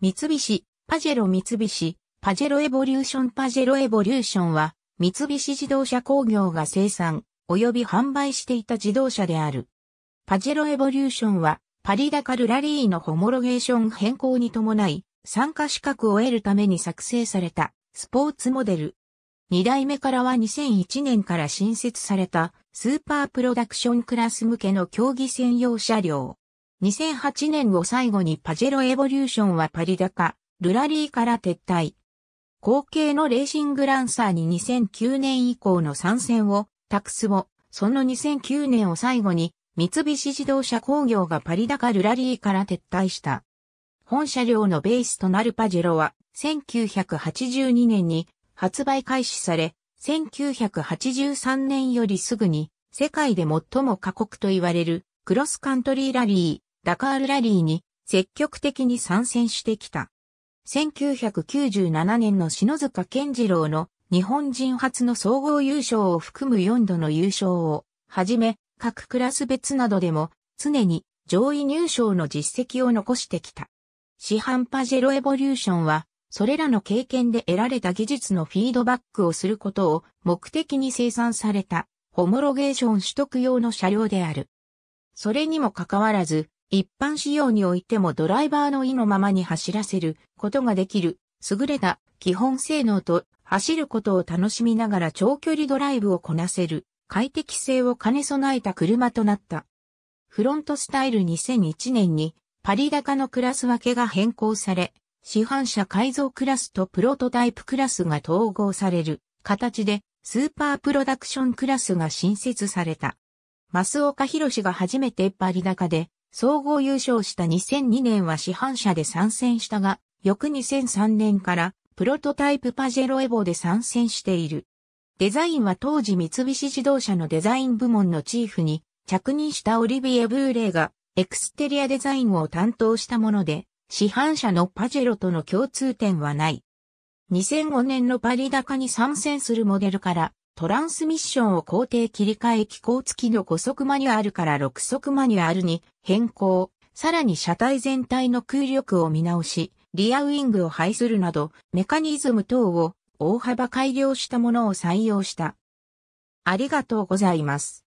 三菱、パジェロ三菱、パジェロエボリューションパジェロエボリューションは、三菱自動車工業が生産、及び販売していた自動車である。パジェロエボリューションは、パリダカルラリーのホモロゲーション変更に伴い、参加資格を得るために作成された、スポーツモデル。二代目からは2001年から新設された、スーパープロダクションクラス向けの競技専用車両。2008年を最後にパジェロエボリューションはパリ高、ルラリーから撤退。後継のレーシングランサーに2009年以降の参戦を託すも、その2009年を最後に三菱自動車工業がパリ高ルラリーから撤退した。本車両のベースとなるパジェロは1982年に発売開始され、1983年よりすぐに世界で最も過酷と言われるクロスカントリーラリー。ダカールラリーに積極的に参戦してきた。1997年の篠塚健次郎の日本人初の総合優勝を含む4度の優勝をはじめ、各クラス別などでも常に上位入賞の実績を残してきた。市販パジェロエボリューションは、それらの経験で得られた技術のフィードバックをすることを目的に生産された、ホモロゲーション取得用の車両である。それにもかかわらず、一般仕様においてもドライバーの意のままに走らせることができる優れた基本性能と走ることを楽しみながら長距離ドライブをこなせる快適性を兼ね備えた車となった。フロントスタイル2001年にパリ高のクラス分けが変更され、市販車改造クラスとプロトタイプクラスが統合される形でスーパープロダクションクラスが新設された。マスオカヒロシが初めてパリ高で総合優勝した2002年は市販車で参戦したが、翌2003年からプロトタイプパジェロエボで参戦している。デザインは当時三菱自動車のデザイン部門のチーフに着任したオリビエ・ブーレイがエクステリアデザインを担当したもので、市販車のパジェロとの共通点はない。2005年のパリ高に参戦するモデルからトランスミッションを工程切り替え機構付きの5速マニュアルから6速マニュアルに変更、さらに車体全体の空力を見直し、リアウィングを配するなど、メカニズム等を大幅改良したものを採用した。ありがとうございます。